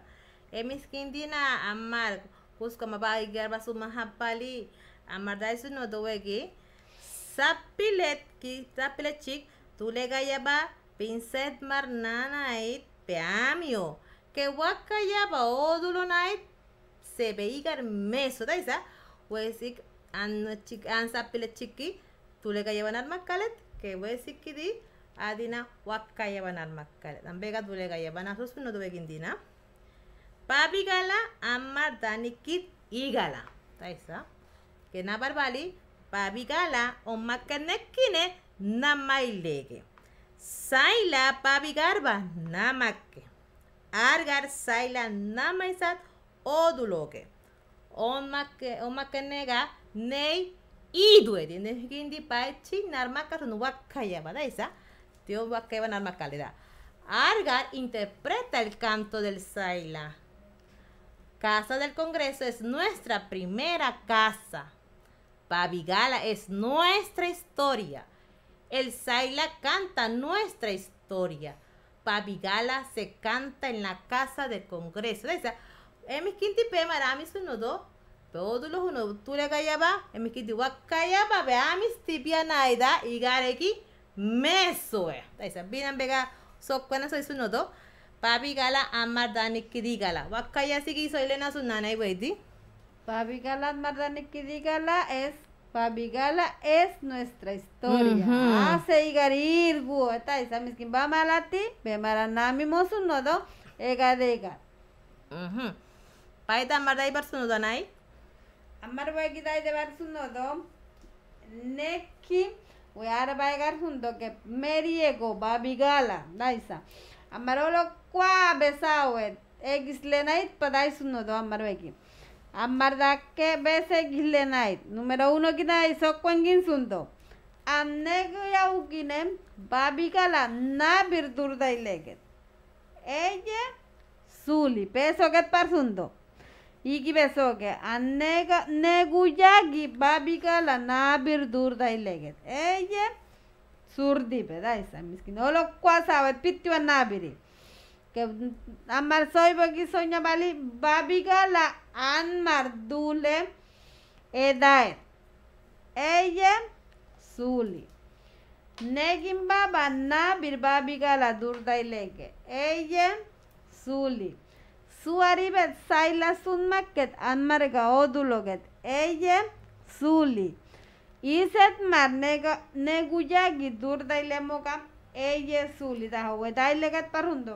এমি স্কিন দি না আমার কুসকমা বাইগার বাসু মাহাপালি আমার দাইসু নদোয়ে গি সাপিলেত কি সাপিলেত চিক তুলে গাইয়া বা Pincet marnanait peamio. Que odulo odulonait se peigar meso. Taisa. Ah? Huesic ansapilechiqui. Tú le callaban macalet. Que huesic di. Adina huacayaban ¿Tan Ambega tú le cayaban? a sus no tuve quindina. Papi gala ama danikit igala. Taisa. Ah? Que na barbali. Papi gala o macanekine. lege Saila Pavigarba que. Argar Saila Namaisat Oduloke. Omake Nega Nei Idue. Tiene Hindi Pai Chinarmaka Nuwakaya Badaisa. Dios más calidad. Argar interpreta el canto del Saila. Casa del Congreso es nuestra primera casa. Pavigala es nuestra historia. El Zaila canta nuestra historia. Pabigala se canta en la casa del Congreso. Esa, emis kintipe maramis uno dos. Todos los uno tule En emis kintiwa callaba, veamis tipia naida y gareki meso. Esa, binan vega, so cuena soy uno dos. Pabigala amar dani kidigala. así que soy lena sunana y wedi. Pabigala amar dani kidigala es Babigala es nuestra historia. Hace ah, igarirgu, esta es ah, misquimba malati, bemaranami mosunodo, ega ega. Paita su barsunodo nai. Amar baigidai de barsunodo. Neki, weara sundo ke que meriego, babigala, daisa. Amarolo qua besawe, eh, egislenait padai sunodo amarbegi. Amardake da que naiz. Numero uno gina izokoen kuen gintzunto. Amnegu ya ukinen, babi na daileket. Eje, zuli, Bezoket ket parzunto. Iki beso ket, amnegu ya babikala na daileket. Eje, zurdi, da izan, miskin. Olo kua sabet, pitiwa nabiri. que amar soy porque soy bali babiga la an mardule edae ella suli negin baba na bir babiga la durda y lege ella suli suaribet saila sunmaket anmarga oduloget ella suli iset mar nega neguya gidur dailemoga ella suli da howe dailegat parundo.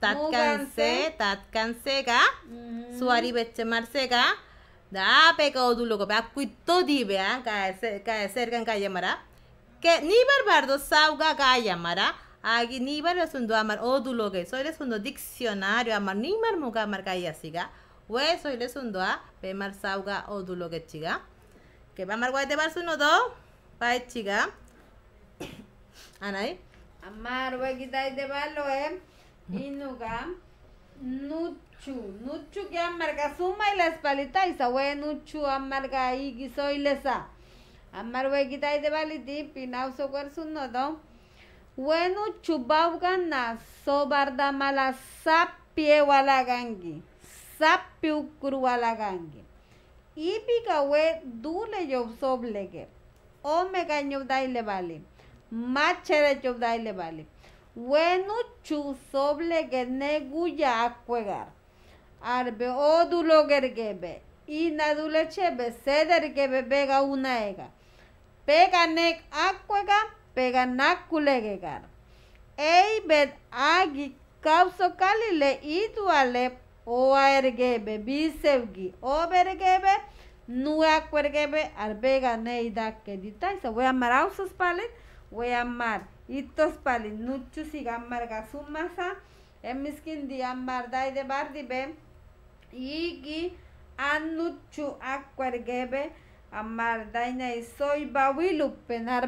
Suari තත්කන්සේ තත්කන්සේක සුවරි වෙච්ච මර්සේක දාපේ කවුදුලක Ka කුත්තෝ kan kaya mara que ni barbardo sauga kaya mara agi ni bar sundo amar odulo que soy le sundo diccionario amar ni mar muga amar kaya siga we soy le sundo a pe mar sauga odulo chiga que va mar guayte bar suno do pa chiga Anai amar guayte de balo eh Inuga Nuchu, Nuchu que amarga suma y las palitas, y Nuchu amarga y guiso y lesa. Amar huequita y de baliti, pinau so su Bueno, so barda mala sapie walagangi, sapiu cru walagangi. Y picawe dule yo soblegue. o me gaño daile vale, machere yo daile bueno, chusoble que genegu ya cuegar. Arbe odulo gergebe. Inadule chebe vega una ega. Pega nek acuega, pega naculegegar. Ey bed agi causo calile iduale oa ergebe bisevgi obergebe. Nua cuergebe arbega neida que y Se voy a amar a sus palet. Voy a amar. itos palin nuchu sigan marga sumasa di dian bardai de bardi be igi anuchu gebe amar daina soy bawilu penar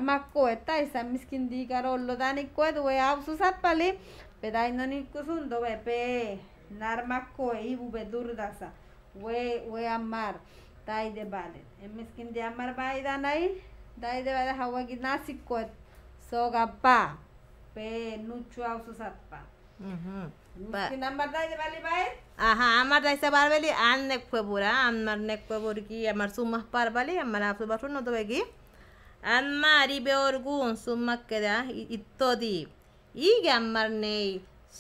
eta esa miskin di lo dani kuedu e ausu zapali be pe nar mako e ue amar dai de bale miskin di amar baida danai daide de bale hawa ginasi సోగబ్బ పే నుచ్చు అవసు సత్ప আমার দায়সা বারবালি আর নেক পেবুরা আমার নেক পেবুর কি আমার সুমাহ পারবালি আমার আপসু বাসু নতবে কি আমার ইবেওর গুণ সুমাকে দা ইত্যাদি ಈಗ ಅಮ್ಮರ್ನೇ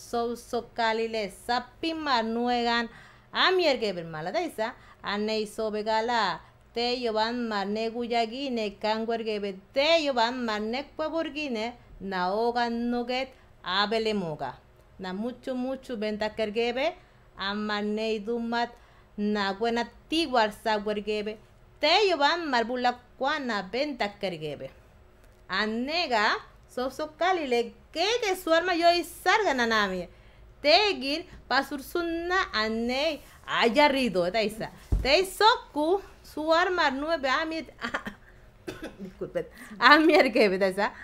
ಸೌ ಸೊಕ್ಕಾಲಿಲೆ ಸಪ್ಪಿಮ್ಮ ನುವೆಗಾನ್ ಆಮಿಯರ್ಗೆ ಬಿರ್ಮಾಲದ ಇಸ ಅನ್ನೈ ಸೋಬೆಗಾಲ te yoban marne guyagine te yoban marne pueburgine naogan nuget abelemoga na mucho mucho kergebe amane idumat na buena tiguar te yoban marbula cuana so anega sosocalile que de su arma yo y sargananami suna pasursunna ayarido ayarrido taisa soku su arma nueve amir [coughs] disculpen amir que esa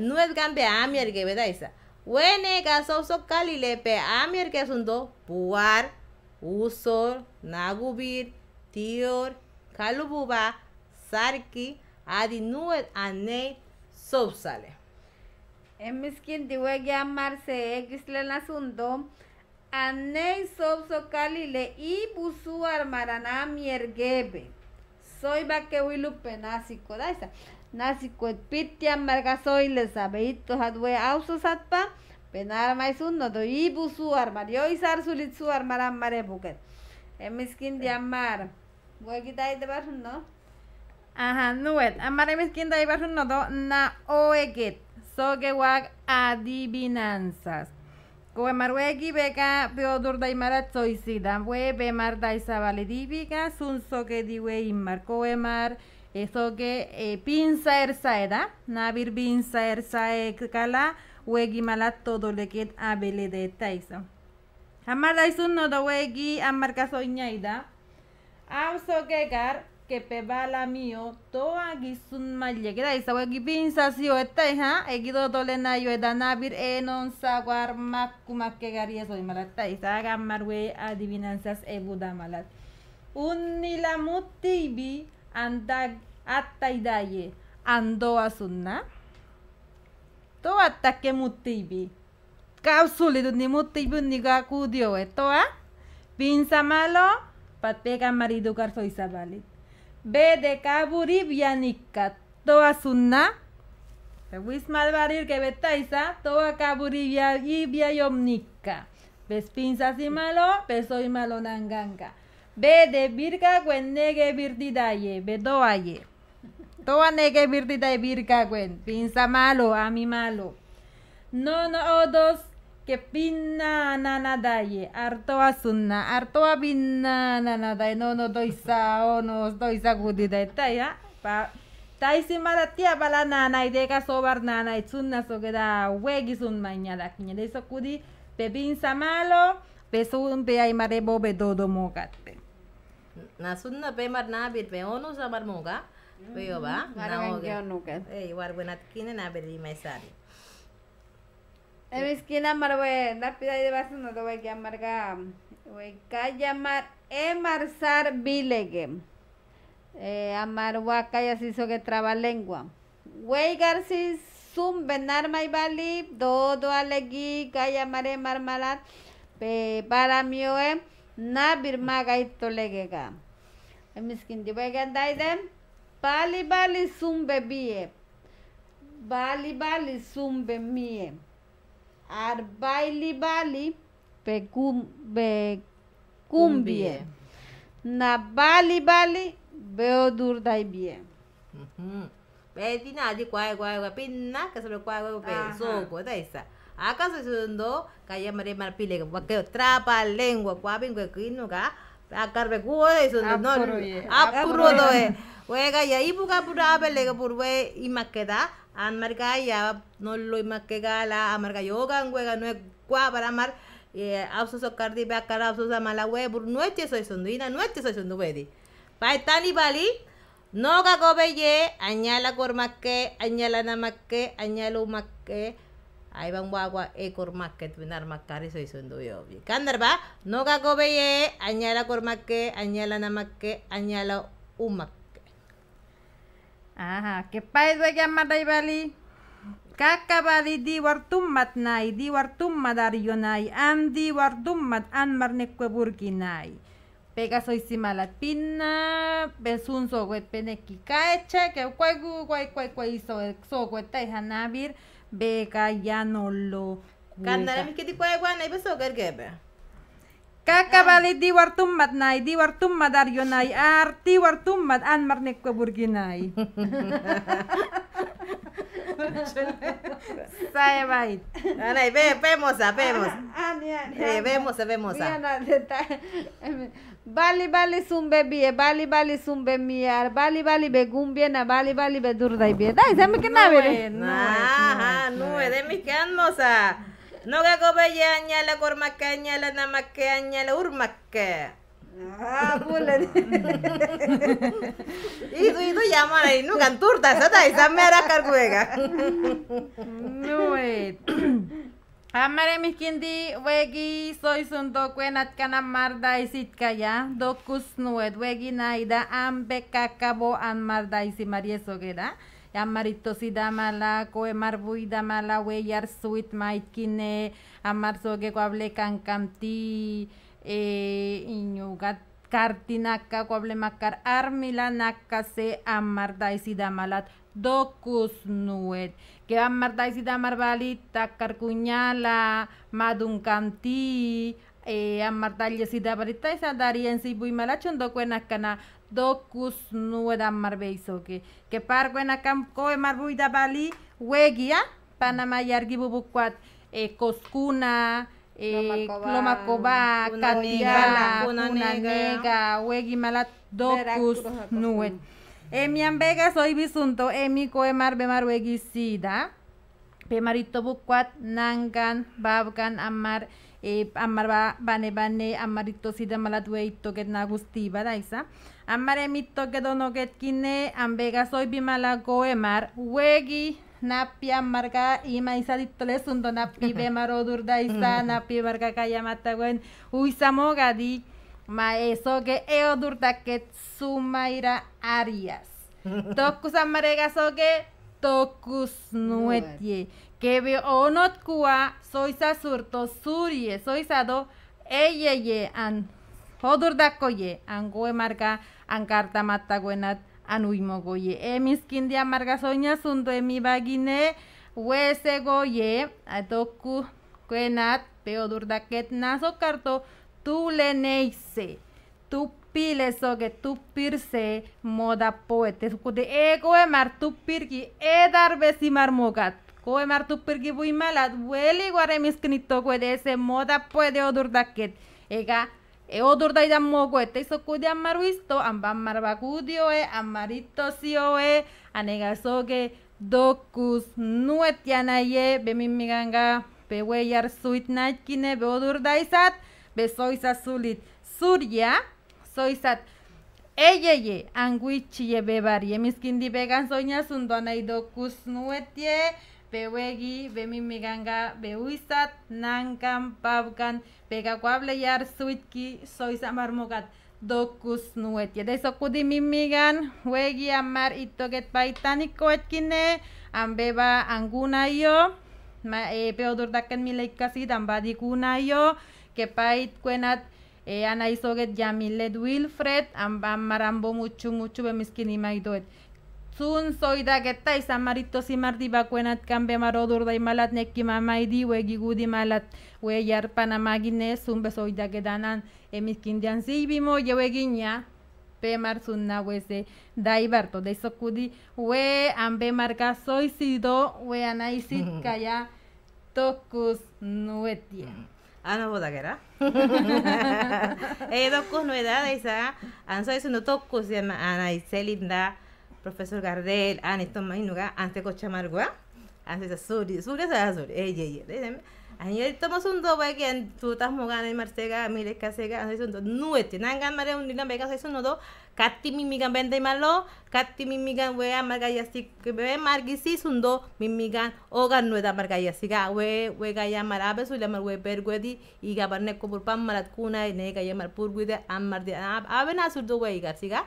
nueve gambe amir que esa wene caso so calilepe amir que do. puar usor nagubir tior kalububa sarki adi nueve anei sobsale. Marse em diwe gyamarse en asunto Anei sopsocali le ibusu armarana miergebe. Soy baquewilupe penásico. daisa. Nasico et pitia margasoy le sabeito hadwe Ausosatpa satpa. Penar maisun no do armar yo y su armaran mare buket. Emiskin de amar. Voy de barro, ¿no? Ajá, nuet. Amar emiskin de barro no do na oeget. Sogewag adivinanzas. Koemaruegi vega Peodor Daimara Tsoisida, we Bemar sun Sunsoke Diwe Inmar, mar eso eh, que eh, pinza ersaeda, Navir pinza ersaekala, Wegimala todo le que abele de taisa. Amar Daisun no da Wegi, Amar au Auso gar que pebala mío, toa gisun mal que da esa pinza si o esta, ja, equido tolena yo enon saguar macumas que garía soy malata, y marwe adivinanzas ebuda malat. Mutibi andag attaidaye, andoa sunna. Toa take mutibi. Cápsule ni mutibi ni gacudio, pinza malo, patega marido garzo y Bede nica toa suna mal malvarir que betaisa toa ibia yom yomnika. Ves pinzas y malo, peso y malo nanganga. de virga gwen nege virdidaye, bedoaye. Toa nege virdidaye virga gwen. Pinza malo, a mi malo. No, no, oh, dos que pinna na na artoa sunna, artoa ba pinna na na daie, no no doisa, no doisa da eta, ya, pa, ta tia bala na na sobar na na da, uegi sun da, kine, da izo kudi, pe samalo, pe sun pe aimare bobe dodo mogatte. Na sunna pe mar na bit ono samar moga, pe yo ba, mm, na oge. Ei, warbenat kine na beri maizari. Emiskin amarwe, napida de base no lo voy a amarga. Voy a llamar emarsar bilegem. Eh, Amarwa calla si so que traba lengua. Güey garcis sum benar mai dodo alegi, calla mare marmalat, pe para mioe, na birma gaito legega. Emiskin de voy a Pali, bali bali sum bebie. Bali bali sum bemie. ar baili bali pecum be na bali bali beo dur dai bie Pedina mm-hmm. di kwae kwae kwae pinna kasa lo kwae kwae kwae so ko daisa akasa sundo kaya mare mar pile kwae trapa lengua kwae bingwe kinu ka akarbe kuo daisa no apuro doe Wega ya ibuga pura por purwe y maqueda. Amarga ya no lo imaquega la amarga yoga wega no es para amar. Eh, absos o cardi be cara absos por we bur que soy es que soy estar Paitani bali. No gago ye añala cormaque añala un añalo maque. Ahí van guagua e eh, cormaque tuinar cari soy sunduyo. Candarba no gago ye añala cormaque añala que, añala umaque ajá qué pais वेगळ्या a y vali. Caca di di the nai, di mat, pega soy si malatina, un soguetpene kikache, que cuegu, cuay, cuay, cuay, sogueta y beca ya no lo. Candara mi que beso, gergebe. Kakabali ah. diwartummad nay, diwartummad aryo nay, ar tiwartummad anmar nekkaburginay. [laughs] Sae bait. Anay, ah, ve, vemos, vemos. Ani, ah, ani. Eh, vemos, vemos. Bali bali sumbe bie, bali bali sumbe miar, bali bali begum bien, bali bali bedurda y bien. Dai, ¿sabes qué No, Ajá, nube, de mi canmosa. No que copaya añala, corma que añala, la más que urma que. Ah, Y tú y tú llamas no canturta, esa está, esa me hará carguega. No, eh. [clears throat] Amare mis kindi, soy son doque marda y ya, docus nuet, wegi naida, ambe kakabo an marda y si marieso queda amarittosidamalako emarbuidamala weyarsuit maitkine coable, cancanti kartinaka cartinaca macar, armilanaka se amardaisidamalak docus nuet que da marbalita carcuñala maduncanti amartalla si da barita esa daría en si buimala chondo cana docus nueda marbeiso que que parguen acá coe marbuida bali hueguía panamá yargi bubucuat eh, coscuna eh, una nega Cunanega, malat Docus, Nuet. Emian Vega, soy bisunto, emi eh, coemar bemar sida Pemarito bucuat, nangan, babgan, amar, eh, amar bane bane, amarito sida malat hueito, que nagustiba, daisa. Amaremito que dono que kine, ambega soy bimala goemar, wegi, napia marga y maizadito le sundo napi [laughs] bemaro durda mm. napi marca kayamata uisamoga di, maeso que eo que sumaira arias. [laughs] Tokus amarega so que tokus nuetie, que veo onot kua, soy surto surie, soy sado, eyeye an. Hodurdakoye, an goemarga Ancarta matagüenat Anuimogoye. Emisquindia Margasoña, ye, wese goye atoku Cuenat, Peodurdaquet, Naso Carto, Tupile Soge, Tupirse, Moda Poete, Sucude, Egoemar, Tupirgi, Edar pirgi marmogat Coemar tupirgi buimalat, hueli guaremisquinito, ese moda puede Ega, Eo durda idan mogu eta izo amban amaru izto, marbakudio e, amarito anega zoge dokuz nuet janaie, bemin miganga, pewe suit zuit naikine, beo durda izat, be zulit zuria, zoizat eieie, anguitxie bebarie, miskindi began zoina zundu anai dokuz nuetie, Bewegi, Bemimiganga, Beuisat, Nankan, Pavkan, yar Suitki, soiza Marmogat, Dokus Nuetia. De eso Kudimimigan, Wegi, Amar, Itoget, Paitani, Koetkine, Ambeba, Angunayo, eh, Peodurdaken, Mileikasi, Dambadi, Gunayo, Kepait, Kuenat, eh, Ana Isoget, yamiled Wilfred, Ambam, Marambo, mucho Muchu, Bemiskinimaitoet geta y izan marito zimardi cuenat cambe marodur y malat neki mamaidi wegi gudi malat we yarpan amagine y bezoidak edanan emizkindian zibimo yewegina pemar marzuna wese daibarto de socudi we ambe soy sido we anaisit [laughs] kaya tokus nuetia ana bodagera [laughs] [laughs] eh dokus nuedada isa ansoizundo tocus, ana iselinda Profesor Gardel, Aniston Mainuga, ante Cochamargua, ante Sasuri, Suri azules ella, ella, Ayer tomas un dobo que en tu estás mogana marcega, mire casega, haces un do nuete, nangan mare un dilan vegas eso no do, cati mimigan vende malo, cati mimigan wea marga y así que bebe margisi sundo mimigan ogan nueda marga y así ga we we ga ya marabe su la mar we berguedi y ga barne kopurpan y nega ya mar purguide amar de aben asurdo we siga.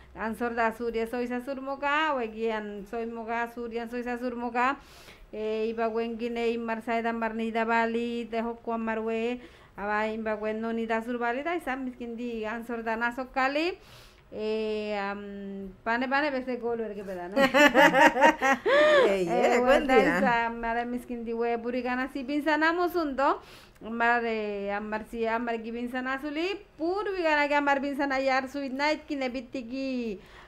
han sorda zuria zoiz azurmoka, huegian soy moga, zurian zoiz azurmoka, e, iba guen gine inmarza edan barni bali, bali, dehokuan marue, aba inba guen noni da zur bali da izan, miskin di han sorda naso kali, e, pane pane beste golu erke peda, no? [laughs] Ei, ere, guen e, dira. izan, di, hue burigana zipin zan amuzundo, amar eh, amar si amar que pur vigan amar piensan a yar su night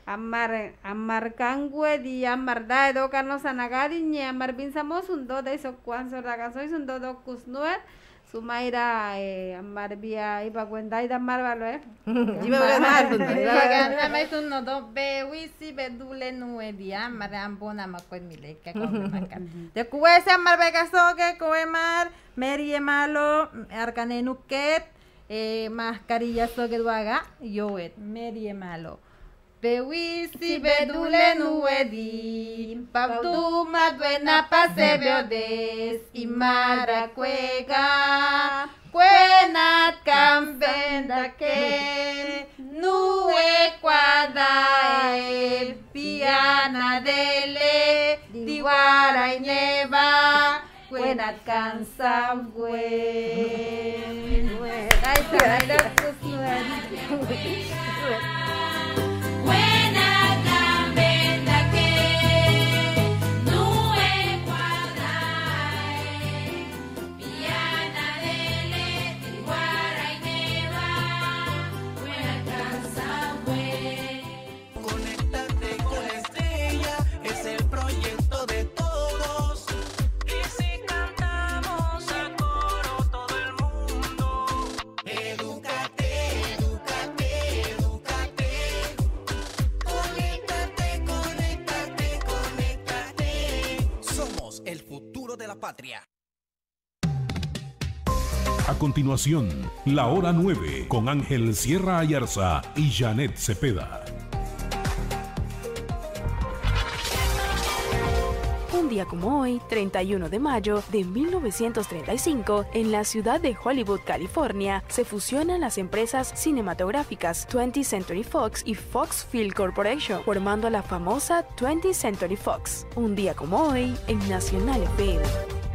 amar amar kangue di amar da edo kano sanagadi ni amar piensamos un do de eso cuan sorda kano Sumaira eh, marbia iba cuenta y tan marbalo eh. Iba a ganar. Iba a ganar me hizo no dos be wisi be dule nueve día mar ambona ma con mi leca con De cuese mar be caso que coe mar malo arcane nuquet eh mascarilla so que duaga yo et merie malo. Bewi si bedule nuedi, pabdu madwena pase Y mara cuega, cuenat cambenda que, nue el piana dele, diwara y neva, cuenat cansam A continuación, La Hora 9 con Ángel Sierra Ayarza y Janet Cepeda. Un día como hoy, 31 de mayo de 1935, en la ciudad de Hollywood, California, se fusionan las empresas cinematográficas 20th Century Fox y Fox Film Corporation, formando la famosa 20th Century Fox. Un día como hoy, en Nacional FM.